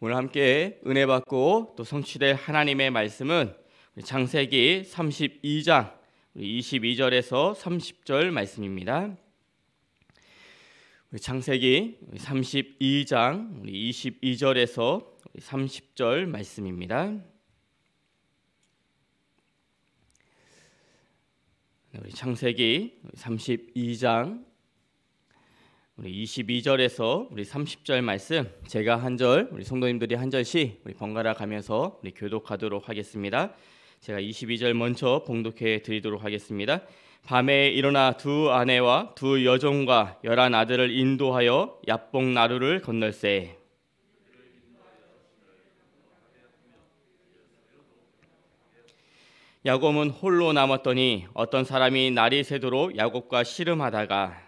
오늘 함께 은혜 받고 또 성취될 하나님의 말씀은 창세기 32장 22절에서 30절 말씀입니다. 창세기 32장 22절에서 30절 말씀입니다. 우리 창세기 32장 우리 22절에서 우리 30절 말씀 제가 한 절, 우리 성도님들이 한 절씩 우리 번갈아 가면서 우리 교독하도록 하겠습니다. 제가 22절 먼저 봉독해 드리도록 하겠습니다. 밤에 일어나 두 아내와 두 여종과 열한 아들을 인도하여 야봉 나루를 건널세. 야곱은 홀로 남았더니 어떤 사람이 날이 새도록 야곱과 씨름하다가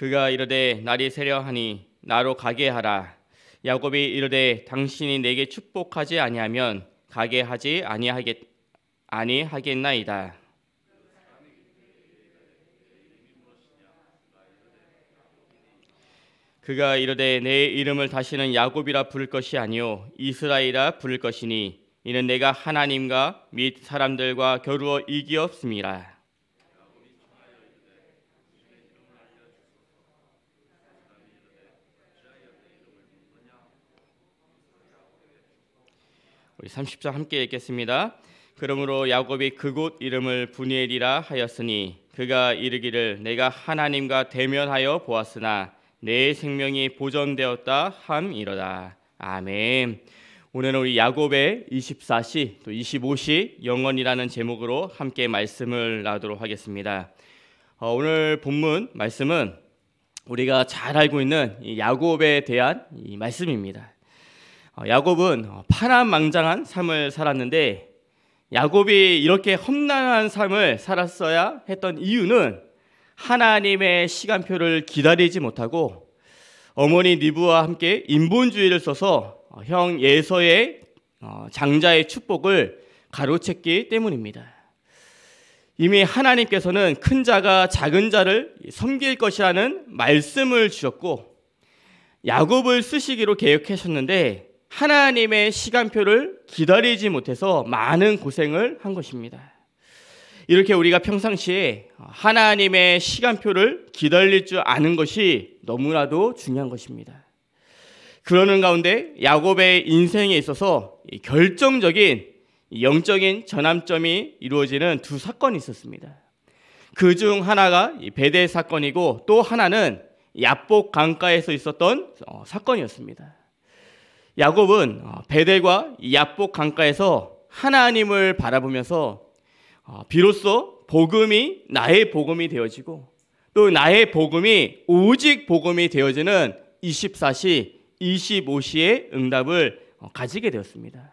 그가 이르되 날이 새려하니 나로 가게 하라. 야곱이 이르되 당신이 내게 축복하지 아니하면 가게 하지 아니하겠 아니하겠나이다. 그가 이르되 내 이름을 다시는 야곱이라 부를 것이 아니요 이스라엘이라 부를 것이니 이는 내가 하나님과 및 사람들과 겨루어 이기없음이라 우리 30절 함께 읽겠습니다. 그러므로 야곱이 그곳 이름을 분이엘이라 하였으니 그가 이르기를 내가 하나님과 대면하여 보았으나 내 생명이 보존되었다 함이러다. 아멘. 오늘은 우리 야곱의 24시 또 25시 영원이라는 제목으로 함께 말씀을 나누도록 하겠습니다. 어, 오늘 본문 말씀은 우리가 잘 알고 있는 야곱에 대한 말씀입니다. 어, 야곱은 어, 파란망장한 삶을 살았는데 야곱이 이렇게 험난한 삶을 살았어야 했던 이유는 하나님의 시간표를 기다리지 못하고 어머니 니브와 함께 인본주의를 써서 어, 형 예서의 장자의 축복을 가로챘기 때문입니다. 이미 하나님께서는 큰 자가 작은 자를 섬길 것이라는 말씀을 주셨고 야곱을 쓰시기로 계획하셨는데 하나님의 시간표를 기다리지 못해서 많은 고생을 한 것입니다. 이렇게 우리가 평상시에 하나님의 시간표를 기다릴 줄 아는 것이 너무나도 중요한 것입니다. 그러는 가운데 야곱의 인생에 있어서 결정적인 영적인 전환점이 이루어지는 두 사건이 있었습니다. 그 중 하나가 베델 사건이고 또 하나는 야복 강가에서 있었던 어, 사건이었습니다. 야곱은 어, 베델과 야복 강가에서 하나님을 바라보면서 어, 비로소 복음이 나의 복음이 되어지고 또 나의 복음이 오직 복음이 되어지는 24시, 25시의 응답을 어, 가지게 되었습니다.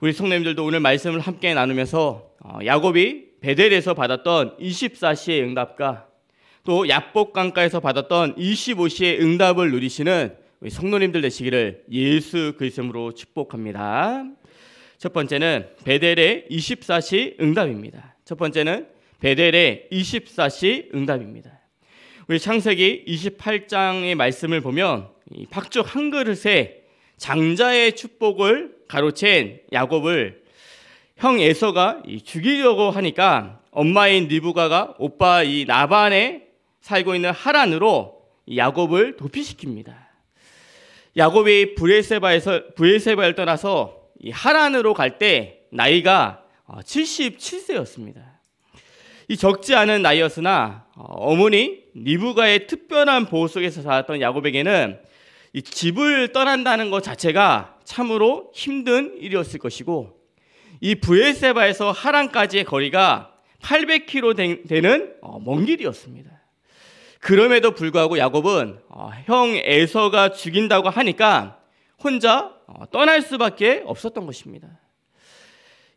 우리 성도님들도 오늘 말씀을 함께 나누면서 야곱이 베델에서 받았던 24시의 응답과 또 야복강가에서 받았던 25시의 응답을 누리시는 우리 성도님들 되시기를 예수 그리스도로 축복합니다. 첫 번째는 베델의 24시 응답입니다. 첫 번째는 베델의 24시 응답입니다. 우리 창세기 28장의 말씀을 보면 박죽 한 그릇에 장자의 축복을 가로챈 야곱을 형 에서가 죽이려고 하니까 엄마인 리브가가 오빠 이 나반에 살고 있는 하란으로 야곱을 도피시킵니다. 야곱이 브엘세바에서 브엘세바를 떠나서 하란으로 갈 때 나이가 77세였습니다. 어, 이 적지 않은 나이였으나 어, 어머니 리브가의 특별한 보호 속에서 살았던 야곱에게는 이 집을 떠난다는 것 자체가 참으로 힘든 일이었을 것이고 이 브엘세바에서 하란까지의 거리가 800km 되는 어, 먼 길이었습니다. 그럼에도 불구하고 야곱은 어, 형 에서가 죽인다고 하니까 혼자 어, 떠날 수밖에 없었던 것입니다.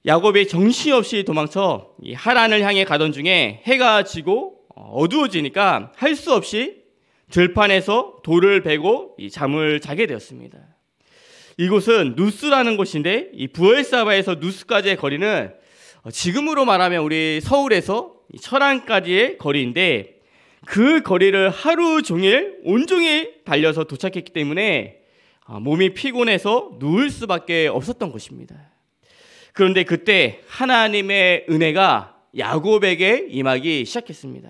야곱이 정신없이 도망쳐 하란을 향해 가던 중에 해가 지고 어, 어두워지니까 할 수 없이 들판에서 돌을 베고 잠을 자게 되었습니다. 이곳은 누스라는 곳인데 이 부엘사바에서 누스까지의 거리는 지금으로 말하면 우리 서울에서 철안까지의 거리인데 그 거리를 하루 종일 온종일 달려서 도착했기 때문에 아, 몸이 피곤해서 누울 수밖에 없었던 것입니다. 그런데 그때 하나님의 은혜가 야곱에게 임하기 시작했습니다.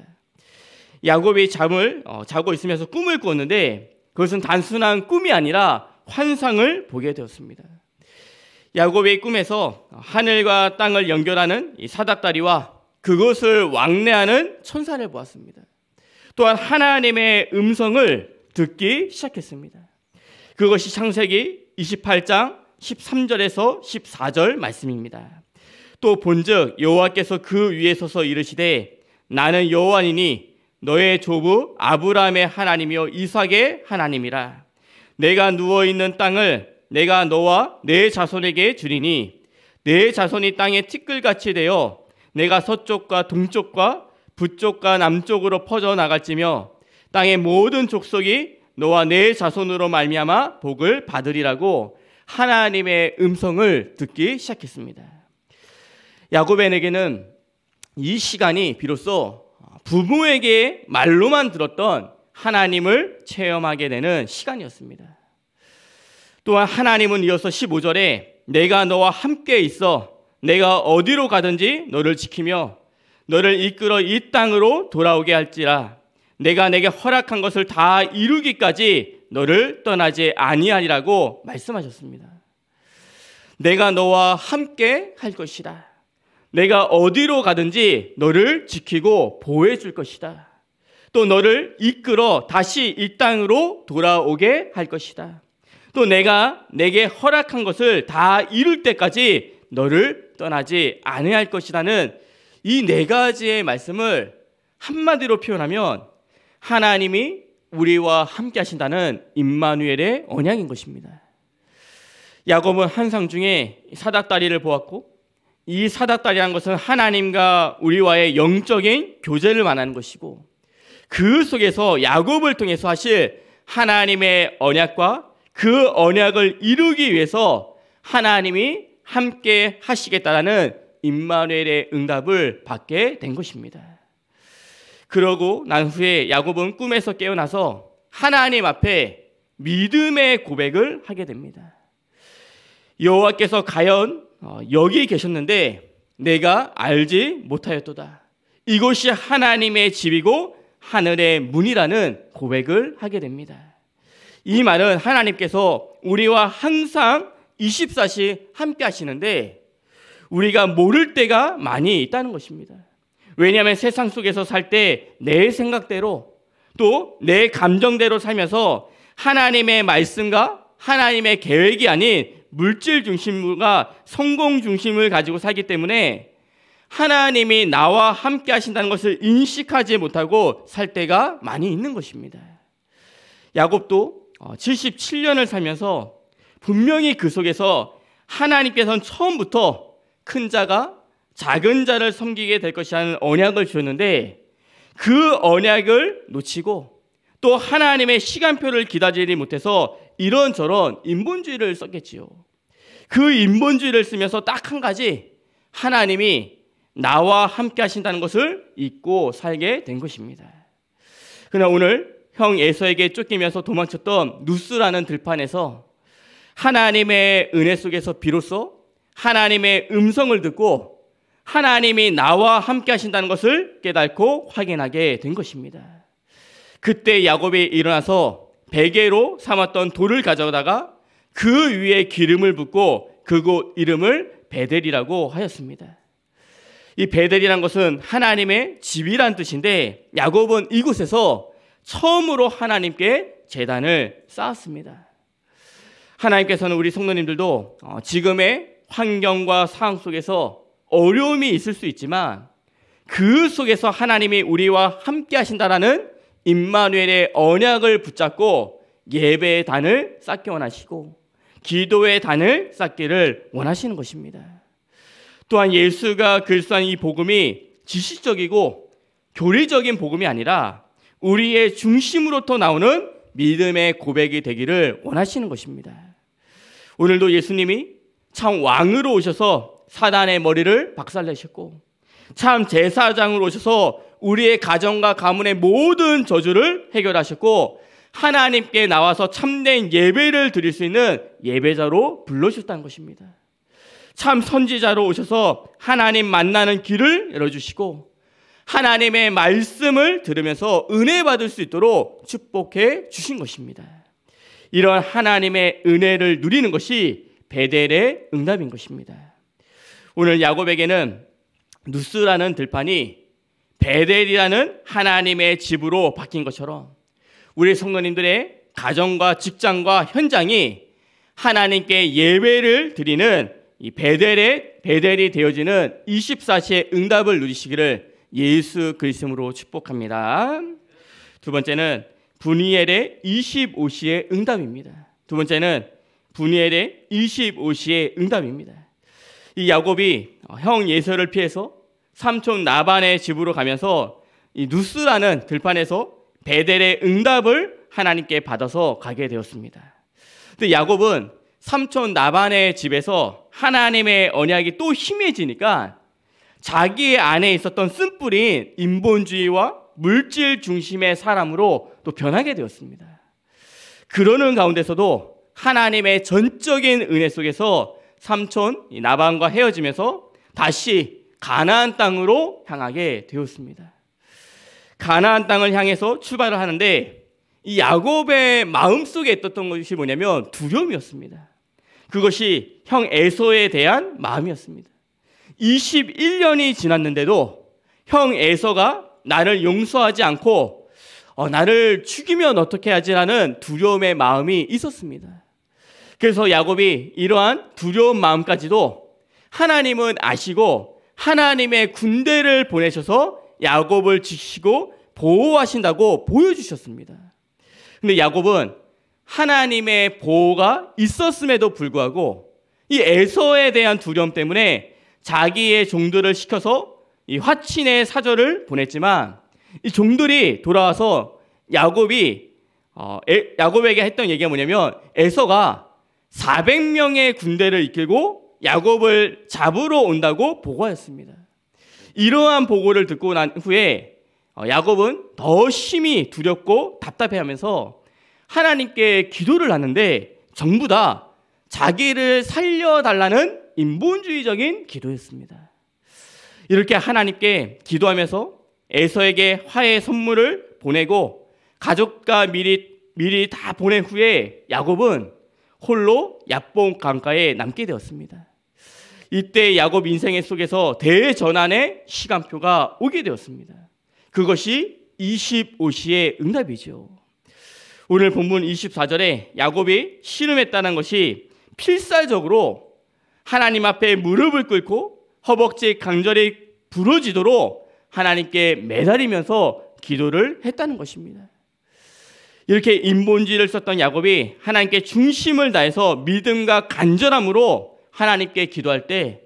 야곱이 잠을 어, 자고 있으면서 꿈을 꾸었는데 그것은 단순한 꿈이 아니라 환상을 보게 되었습니다. 야곱의 꿈에서 하늘과 땅을 연결하는 사닥다리와 그것을 왕래하는 천사를 보았습니다. 또한 하나님의 음성을 듣기 시작했습니다. 그것이 창세기 28장 13절에서 14절 말씀입니다. 또 본즉 여호와께서 그 위에 서서 이르시되 나는 여호와니니 너의 조부 아브라함의 하나님이요 이삭의 하나님이라 내가 누워 있는 땅을 내가 너와 내 자손에게 주리니 내 자손이 땅에 티끌같이 되어 내가 서쪽과 동쪽과 북쪽과 남쪽으로 퍼져 나갈지며 땅의 모든 족속이 너와 내 자손으로 말미암아 복을 받으리라고 하나님의 음성을 듣기 시작했습니다. 야곱에게는 이 시간이 비로소 부모에게 말로만 들었던 하나님을 체험하게 되는 시간이었습니다. 또한 하나님은 이어서 15절에 내가 너와 함께 있어 내가 어디로 가든지 너를 지키며 너를 이끌어 이 땅으로 돌아오게 할지라 내가 내게 허락한 것을 다 이루기까지 너를 떠나지 아니하리라고 말씀하셨습니다. 내가 너와 함께 할 것이다. 내가 어디로 가든지 너를 지키고 보호해 줄 것이다. 또 너를 이끌어 다시 이 땅으로 돌아오게 할 것이다. 또 내가 내게 허락한 것을 다 이룰 때까지 너를 떠나지 아니할 것이라는 이네 가지의 말씀을 한마디로 표현하면 하나님이 우리와 함께 하신다는 임마누엘의 언양인 것입니다. 야곱은 한상 중에 사닥다리를 보았고 이 사닥다리란 것은 하나님과 우리와의 영적인 교제를 말하는 것이고 그 속에서 야곱을 통해서 하실 하나님의 언약과 그 언약을 이루기 위해서 하나님이 함께 하시겠다라는 임마누엘의 응답을 받게 된 것입니다. 그러고 난 후에 야곱은 꿈에서 깨어나서 하나님 앞에 믿음의 고백을 하게 됩니다. 여호와께서 과연 어, 여기 계셨는데 내가 알지 못하였도다. 이곳이 하나님의 집이고 하늘의 문이라는 고백을 하게 됩니다. 이 말은 하나님께서 우리와 항상 24시 함께 하시는데 우리가 모를 때가 많이 있다는 것입니다. 왜냐하면 세상 속에서 살 때 내 생각대로 또 내 감정대로 살면서 하나님의 말씀과 하나님의 계획이 아닌 물질 중심과 성공 중심을 가지고 살기 때문에 하나님이 나와 함께 하신다는 것을 인식하지 못하고 살 때가 많이 있는 것입니다. 야곱도 77년을 어, 살면서 분명히 그 속에서 하나님께서는 처음부터 큰 자가 작은 자를 섬기게 될 것이라는 언약을 주었는데 그 언약을 놓치고 또 하나님의 시간표를 기다리지 못해서 이런저런 인본주의를 썼겠지요. 그 인본주의를 쓰면서 딱 한 가지 하나님이 나와 함께 하신다는 것을 잊고 살게 된 것입니다. 그러나 오늘 형 에서에게 쫓기면서 도망쳤던 누스라는 들판에서 하나님의 은혜 속에서 비로소 하나님의 음성을 듣고 하나님이 나와 함께 하신다는 것을 깨닫고 확인하게 된 것입니다. 그때 야곱이 일어나서 베개로 삼았던 돌을 가져다가 그 위에 기름을 붓고 그곳 이름을 베델이라고 하였습니다. 이 베델이란 것은 하나님의 집이란 뜻인데 야곱은 이곳에서 처음으로 하나님께 재단을 쌓았습니다. 하나님께서는 우리 성도님들도 어, 지금의 환경과 상황 속에서 어려움이 있을 수 있지만 그 속에서 하나님이 우리와 함께 하신다라는 임마누엘의 언약을 붙잡고 예배의 단을 쌓기 원하시고 기도의 단을 쌓기를 원하시는 것입니다. 또한 예수가 글수이 복음이 지식적이고 교리적인 복음이 아니라 우리의 중심으로부터 나오는 믿음의 고백이 되기를 원하시는 것입니다. 오늘도 예수님이 참 왕으로 오셔서 사단의 머리를 박살내셨고 참 제사장으로 오셔서 우리의 가정과 가문의 모든 저주를 해결하셨고 하나님께 나와서 참된 예배를 드릴 수 있는 예배자로 불러주셨다는 것입니다. 참 선지자로 오셔서 하나님 만나는 길을 열어주시고 하나님의 말씀을 들으면서 은혜 받을 수 있도록 축복해 주신 것입니다. 이런 하나님의 은혜를 누리는 것이 베델의 응답인 것입니다. 오늘 야곱에게는 누스라는 들판이 베델이라는 하나님의 집으로 바뀐 것처럼 우리 성도님들의 가정과 직장과 현장이 하나님께 예배를 드리는 이 베델의 베델이 되어지는 24시의 응답을 누리시기를 예수 그리스도로 축복합니다. 두 번째는 분이엘의 25시의 응답입니다. 두 번째는 분이엘의 25시의 응답입니다. 이 야곱이 형 예서를 피해서 삼촌 나반의 집으로 가면서 이 누스라는 들판에서 베델의 응답을 하나님께 받아서 가게 되었습니다. 근데 야곱은 삼촌 나반의 집에서 하나님의 언약이 또 심해지니까 자기 안에 있었던 쓴뿌린 인본주의와 물질 중심의 사람으로 또 변하게 되었습니다. 그러는 가운데서도 하나님의 전적인 은혜 속에서 삼촌 나방과 헤어지면서 다시 가나안 땅으로 향하게 되었습니다. 가나안 땅을 향해서 출발을 하는데 이 야곱의 마음속에 있었던 것이 뭐냐면 두려움이었습니다. 그것이 형 에서에 대한 마음이었습니다. 21년이 지났는데도 형 에서가 나를 용서하지 않고 어, 나를 죽이면 어떻게 하지라는 두려움의 마음이 있었습니다. 그래서 야곱이 이러한 두려운 마음까지도 하나님은 아시고 하나님의 군대를 보내셔서 야곱을 지키고 보호하신다고 보여주셨습니다. 근데 야곱은 하나님의 보호가 있었음에도 불구하고 이 에서에 대한 두려움 때문에 자기의 종들을 시켜서 이 화친의 사절을 보냈지만 이 종들이 돌아와서 야곱이 어, 야곱에게 했던 얘기가 뭐냐면 에서가 400명의 군대를 이끌고 야곱을 잡으러 온다고 보고하였습니다. 이러한 보고를 듣고 난 후에 어, 야곱은 더 심히 두렵고 답답해하면서 하나님께 기도를 하는데 전부 다 자기를 살려달라는 인본주의적인 기도였습니다. 이렇게 하나님께 기도하면서 에서에게 화해 선물을 보내고 가족과 미리 미리 다 보낸 후에 야곱은 홀로 야봉 강가에 남게 되었습니다. 이때 야곱 인생의 속에서 대전환의 시간표가 오게 되었습니다. 그것이 25시의 응답이죠. 오늘 본문 24절에 야곱이 신음했다는 것이 필사적으로 하나님 앞에 무릎을 꿇고 허벅지 강절이 부러지도록 하나님께 매달리면서 기도를 했다는 것입니다. 이렇게 인본주의를 썼던 야곱이 하나님께 중심을 다해서 믿음과 간절함으로 하나님께 기도할 때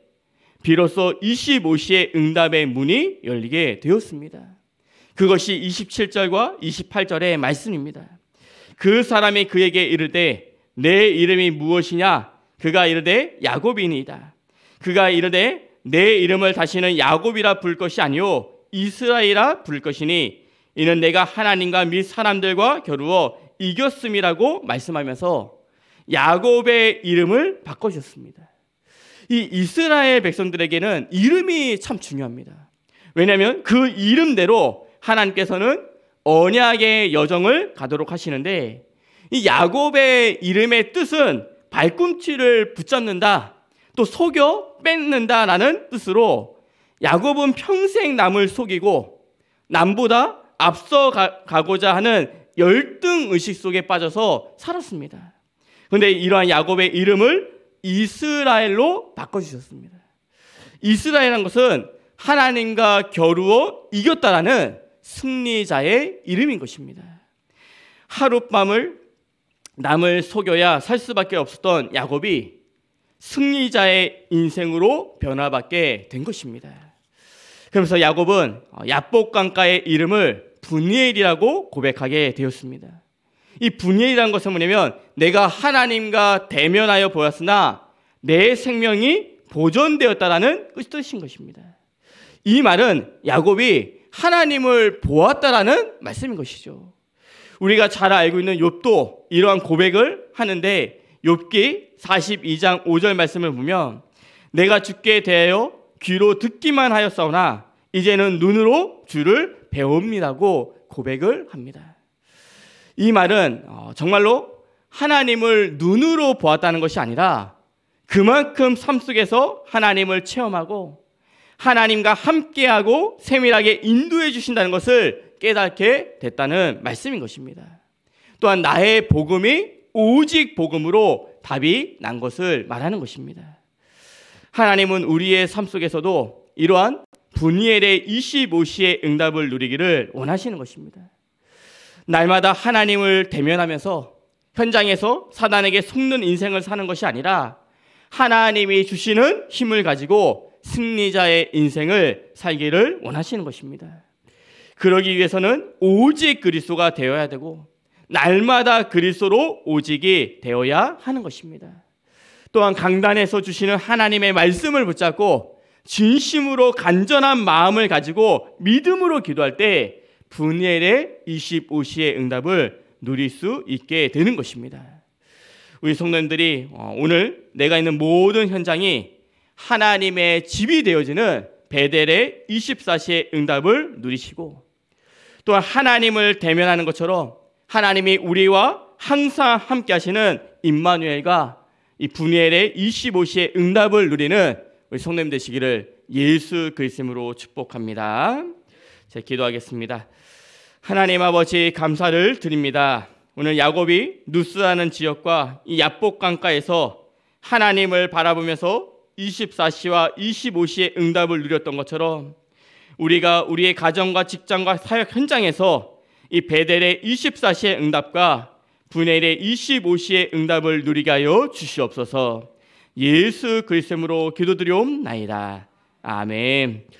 비로소 25시의 응답의 문이 열리게 되었습니다. 그것이 27절과 28절의 말씀입니다. 그 사람이 그에게 이르되 내 이름이 무엇이냐 그가 이르되 야곱이니이다. 그가 이르되 내 이름을 다시는 야곱이라 부를 것이 아니요 이스라엘이라 부를 것이니 이는 내가 하나님과 및 사람들과 겨루어 이겼음이라고 말씀하면서 야곱의 이름을 바꿔주셨습니다. 이 이스라엘 백성들에게는 이름이 참 중요합니다. 왜냐하면 그 이름대로 하나님께서는 언약의 여정을 가도록 하시는데 이 야곱의 이름의 뜻은 발꿈치를 붙잡는다, 또 속여 뺏는다라는 뜻으로 야곱은 평생 남을 속이고 남보다 앞서 가고자 하는 열등 의식 속에 빠져서 살았습니다. 그런데 이러한 야곱의 이름을 이스라엘로 바꿔주셨습니다. 이스라엘이라는 것은 하나님과 겨루어 이겼다라는 승리자의 이름인 것입니다. 하룻밤을 남을 속여야 살 수밖에 없었던 야곱이 승리자의 인생으로 변화받게 된 것입니다. 그러면서 야곱은 야복강가의 이름을 분이엘이라고 고백하게 되었습니다. 이 분이엘이라는 것은 뭐냐면 내가 하나님과 대면하여 보였으나 내 생명이 보존되었다라는 뜻인 것입니다. 이 말은 야곱이 하나님을 보았다라는 말씀인 것이죠. 우리가 잘 알고 있는 욥도 이러한 고백을 하는데 욥기 42장 5절 말씀을 보면 내가 죽게 대하여 귀로 듣기만 하였사오나 이제는 눈으로 주를 배웁니다고 고백을 합니다. 이 말은 어, 정말로 하나님을 눈으로 보았다는 것이 아니라 그만큼 삶 속에서 하나님을 체험하고 하나님과 함께하고 세밀하게 인도해 주신다는 것을 깨닫게 됐다는 말씀인 것입니다. 또한 나의 복음이 오직 복음으로 답이 난 것을 말하는 것입니다. 하나님은 우리의 삶 속에서도 이러한 분이엘의 25시의 응답을 누리기를 원하시는 것입니다. 날마다 하나님을 대면하면서 현장에서 사단에게 속는 인생을 사는 것이 아니라 하나님이 주시는 힘을 가지고 승리자의 인생을 살기를 원하시는 것입니다. 그러기 위해서는 오직 그리스도가 되어야 되고 날마다 그리스도로 오직이 되어야 하는 것입니다. 또한 강단에서 주시는 하나님의 말씀을 붙잡고 진심으로 간절한 마음을 가지고 믿음으로 기도할 때 분엘의 25시의 응답을 누릴 수 있게 되는 것입니다. 우리 성도님들이 어, 오늘 내가 있는 모든 현장이 하나님의 집이 되어지는 베델의 24시의 응답을 누리시고 또 하나님을 대면하는 것처럼 하나님이 우리와 항상 함께 하시는 임마누엘과 이 분엘의 25시의 응답을 누리는 우리 성님 되시기를 예수 그리스도로 축복합니다. 제 기도하겠습니다. 하나님 아버지 감사를 드립니다. 오늘 야곱이 누스라는 지역과 이 야복강가에서 하나님을 바라보면서 24시와 25시의 응답을 누렸던 것처럼 우리가 우리의 가정과 직장과 사역 현장에서 이 베델의 24시의 응답과 분엘의 25시의 응답을 누리게 하여 주시옵소서. 예수 그리스도로 기도드려옵나이다. 아멘.